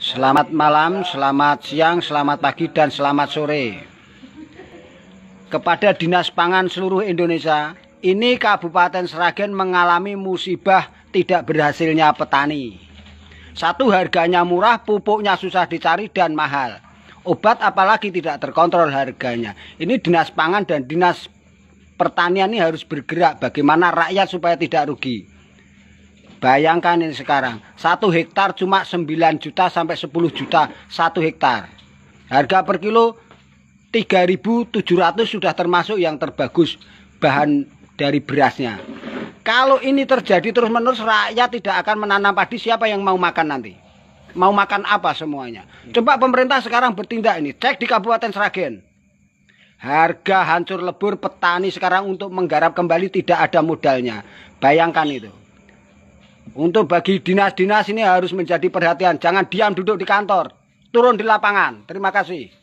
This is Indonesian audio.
Selamat malam, selamat siang, selamat pagi, dan selamat sore. Kepada Dinas Pangan seluruh Indonesia, ini Kabupaten Seragen mengalami musibah tidak berhasilnya petani. Satu harganya murah, pupuknya susah dicari dan mahal. Obat apalagi tidak terkontrol harganya. Ini Dinas Pangan dan Dinas Pertanian ini harus bergerak bagaimana rakyat supaya tidak rugi. Bayangkan ini sekarang, satu hektar cuma 9 juta sampai 10 juta satu hektar. Harga per kilo 3.700 sudah termasuk yang terbagus bahan dari berasnya. Kalau ini terjadi terus-menerus rakyat tidak akan menanam padi, siapa yang mau makan nanti? Mau makan apa semuanya? Coba pemerintah sekarang bertindak ini, cek di Kabupaten Sragen. Harga hancur lebur petani sekarang untuk menggarap kembali tidak ada modalnya. Bayangkan itu. Untuk bagi dinas-dinas ini harus menjadi perhatian. Jangan diam duduk di kantor. Turun di lapangan. Terima kasih.